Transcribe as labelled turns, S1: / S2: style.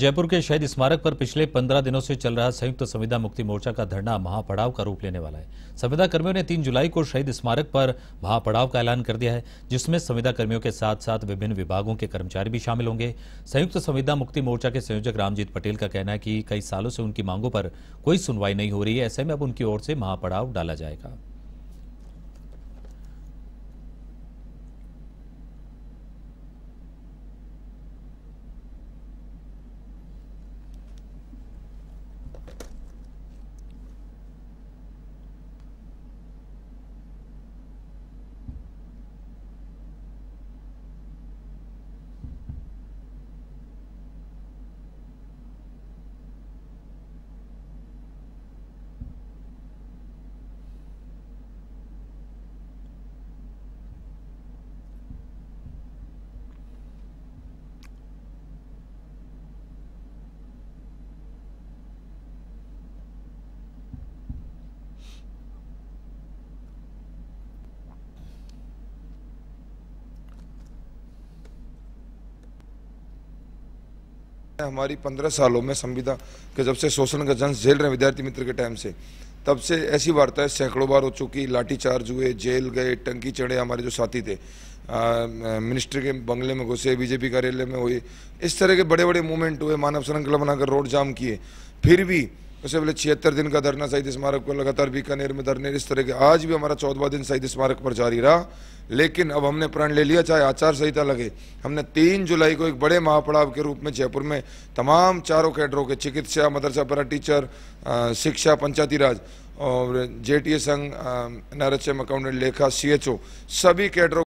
S1: जयपुर के शहीद स्मारक पर पिछले पंद्रह दिनों से चल रहा संयुक्त संविदा मुक्ति मोर्चा का धरना महापड़ाव का रूप लेने वाला है संविदा कर्मियों ने तीन जुलाई को शहीद स्मारक पर महापड़ाव का ऐलान कर दिया है जिसमें संविदा कर्मियों के साथ साथ विभिन्न विभागों के कर्मचारी भी शामिल होंगे संयुक्त संविदा मुक्ति मोर्चा के संयोजक रामजीत पटेल का कहना है कि कई सालों से उनकी मांगों पर कोई सुनवाई नहीं हो रही है ऐसे में अब उनकी ओर से महापड़ाव डाला जाएगा
S2: हमारी पंद्रह सालों में संविदा के जब से शोषण का जंस झेल रहे विद्यार्थी मित्र के टाइम से तब से ऐसी वार्ताएं सैकड़ों बार हो चुकी लाठीचार्ज हुए जेल गए टंकी चढ़े हमारे जो साथी थे मिनिस्टर के बंगले में घुसे बीजेपी कार्यालय में हुए इस तरह के बड़े बड़े मूवमेंट हुए मानव संरक्षण बनाकर रोड जाम किए फिर भी उससे पहले छिहत्तर दिन का धरना शहीद स्मारक पर लगातार बीकानेर में धरने इस तरह के आज भी हमारा चौदवा दिन शहीद स्मारक पर जारी रहा लेकिन अब हमने प्रण ले लिया चाहे आचार संहिता लगे हमने तीन जुलाई को एक बड़े महापड़ाव के रूप में जयपुर में तमाम चारों कैडरों के चिकित्सा मदरसा परा टीचर शिक्षा पंचायती राज और जे संघ N R H M accountant लेखा सी एच ओ सभी कैडरों